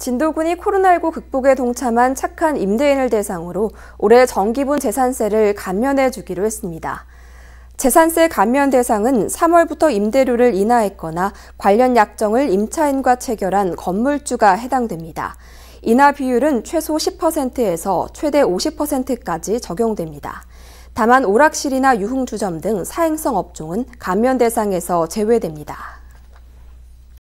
진도군이 코로나19 극복에 동참한 착한 임대인을 대상으로 올해 정기분 재산세를 감면해 주기로 했습니다. 재산세 감면 대상은 3월부터 임대료를 인하했거나 관련 약정을 임차인과 체결한 건물주가 해당됩니다. 인하 비율은 최소 10%에서 최대 50%까지 적용됩니다. 다만 오락실이나 유흥주점 등 사행성 업종은 감면 대상에서 제외됩니다.